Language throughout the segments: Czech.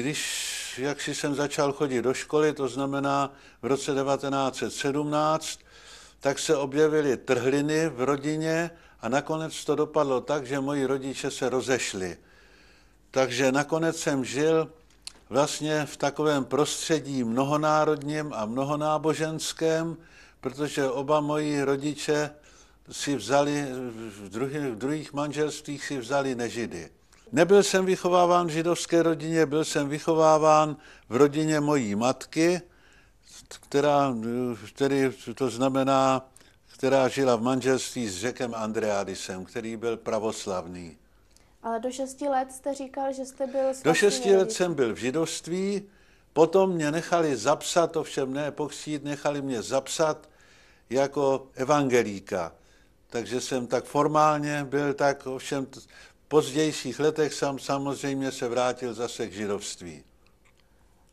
Když jak si jsem začal chodit do školy, to znamená v roce 1917, tak se objevily trhliny v rodině a nakonec to dopadlo tak, že moji rodiče se rozešli. Takže nakonec jsem žil vlastně v takovém prostředí mnohonárodním a mnohonáboženském, protože oba moji rodiče si vzali, v druhých, v druhých manželstvích si vzali nežidy. Nebyl jsem vychováván v židovské rodině, byl jsem vychováván v rodině mojí matky, která, který, to znamená, která žila v manželství s Řekem Andreadisem, který byl pravoslavný. Ale do šesti let jste říkal, že jste byl... Do šesti let jsem byl v židovství, potom mě nechali zapsat, ovšem ne pochřít, nechali mě zapsat jako evangelíka. Takže jsem tak formálně byl tak, ovšem pozdějších letech jsem samozřejmě se vrátil zase k židovství.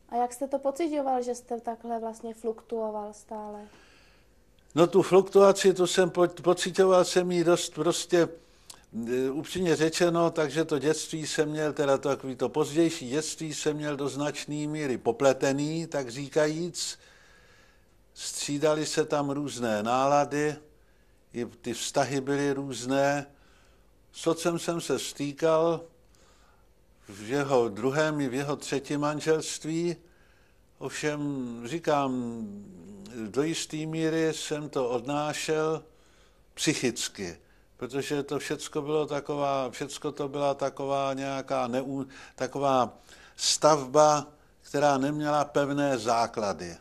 A jak jste to pocitoval, že jste takhle vlastně fluktuoval stále? No tu fluktuaci, tu jsem po, pocitoval, jsem ji dost prostě e, upřímně řečeno, takže to dětství jsem měl, teda to, takový to pozdější dětství jsem měl do značné míry popletený, tak říkajíc, střídali se tam různé nálady, i ty vztahy byly různé, s otcem jsem se stýkal v jeho druhém i v jeho třetím manželství, ovšem říkám, do jisté míry jsem to odnášel psychicky, protože to všecko bylo taková, všecko to byla taková nějaká neú, taková stavba, která neměla pevné základy.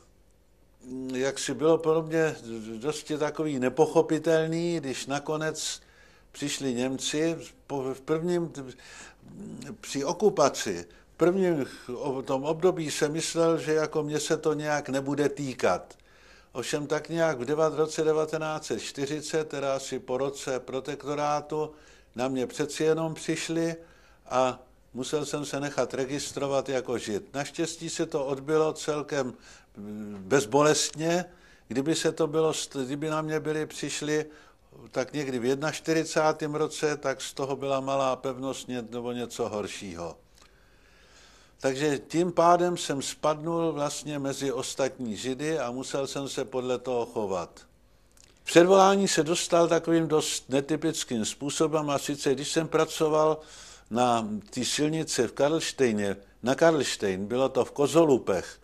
Jak si bylo pro mě dosti takový nepochopitelný, když nakonec přišli Němci v prvním, při okupaci, v prvním tom období se myslel, že jako mě se to nějak nebude týkat. Ovšem tak nějak v devat, roce 1940, teda asi po roce protektorátu, na mě přeci jenom přišli a musel jsem se nechat registrovat jako žid. Naštěstí se to odbylo celkem mm, bezbolestně, kdyby se to bylo, kdyby na mě byli přišli tak někdy v 41. roce, tak z toho byla malá pevnost nebo něco horšího. Takže tím pádem jsem spadnul vlastně mezi ostatní židy a musel jsem se podle toho chovat. Předvolání se dostal takovým dost netypickým způsobem a sice když jsem pracoval na té silnici v Karlštejně, na Karlštejn, bylo to v Kozolupech,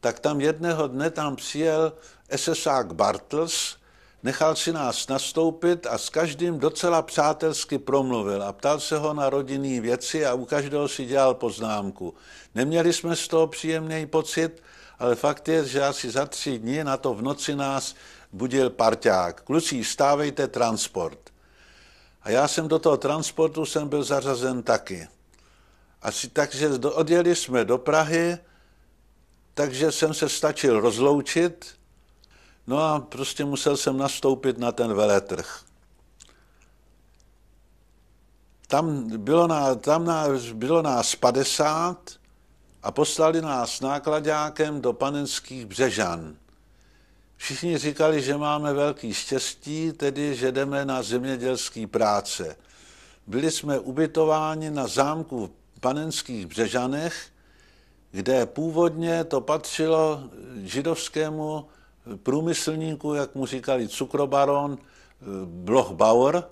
tak tam jedného dne tam přijel SSák Bartels, Nechal si nás nastoupit a s každým docela přátelsky promluvil a ptal se ho na rodinné věci a u každého si dělal poznámku. Neměli jsme z toho příjemný pocit, ale fakt je, že asi za tři dny na to v noci nás budil parťák. Kluci, stávejte transport. A já jsem do toho transportu jsem byl zařazen taky. Asi takže odjeli jsme do Prahy, takže jsem se stačil rozloučit No a prostě musel jsem nastoupit na ten veletrh. Tam bylo, nás tam nás, bylo nás 50 a poslali nás nákladákem do panenských břežan. Všichni říkali, že máme velký štěstí, tedy že jdeme na zemědělský práce. Byli jsme ubytováni na zámku v panenských břežanech, kde původně to patřilo židovskému průmyslníků, jak mu říkali cukrobaron eh, Bloch Bauer,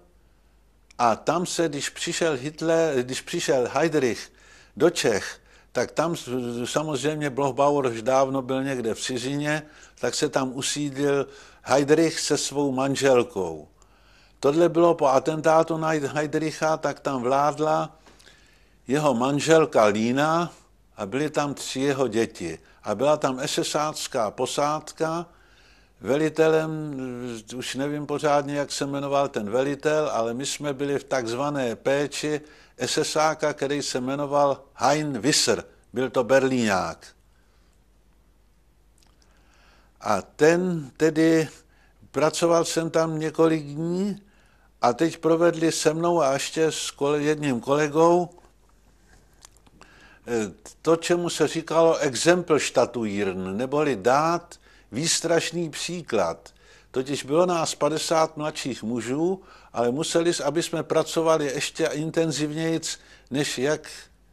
A tam se, když přišel Hitler, když přišel Heidrich do Čech, tak tam samozřejmě Bloch Bauer už dávno byl někde v cizině, tak se tam usídlil Heidrich se svou manželkou. Tohle bylo po atentátu na Heidricha, tak tam vládla jeho manželka Lína a byly tam tři jeho děti. A byla tam esesácká posádka, velitelem, už nevím pořádně, jak se jmenoval ten velitel, ale my jsme byli v takzvané péči SSáka, který se jmenoval Hein Wisser, byl to berlíňák. A ten tedy, pracoval jsem tam několik dní a teď provedli se mnou a ještě s kole, jedním kolegou eh, to, čemu se říkalo exempl statuírn, neboli dát výstrašný příklad. Totiž bylo nás 50 mladších mužů, ale museli, aby jsme pracovali ještě intenzivněji, než jak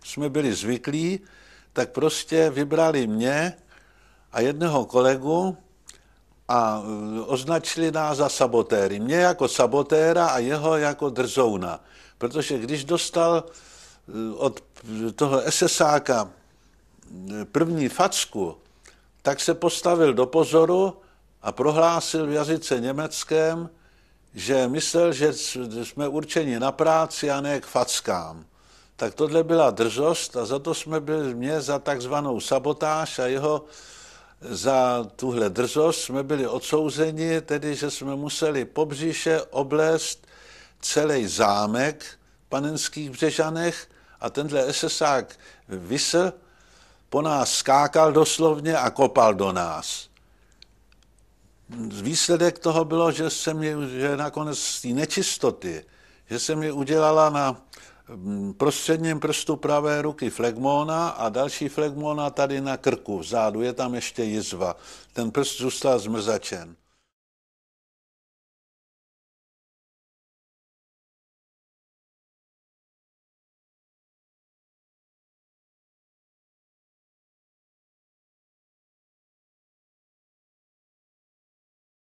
jsme byli zvyklí, tak prostě vybrali mě a jednoho kolegu a e, označili nás za sabotéry. Mě jako sabotéra a jeho jako drzouna. Protože když dostal e, od toho SSáka e, první facku, tak se postavil do pozoru a prohlásil v jazyce německém, že myslel, že jsme určeni na práci a ne k fackám. Tak tohle byla drzost a za to jsme byli mě za takzvanou sabotáž a jeho za tuhle drzost jsme byli odsouzeni, tedy že jsme museli po oblést celý zámek v panenských břežanech a tenhle SSák vysl, po nás skákal doslovně a kopal do nás. Výsledek toho bylo, že se mě, že nakonec z té nečistoty, že se mi udělala na mm, prostředním prstu pravé ruky flegmona a další flegmona tady na krku, vzadu je tam ještě jizva. Ten prst zůstal zmrzačen.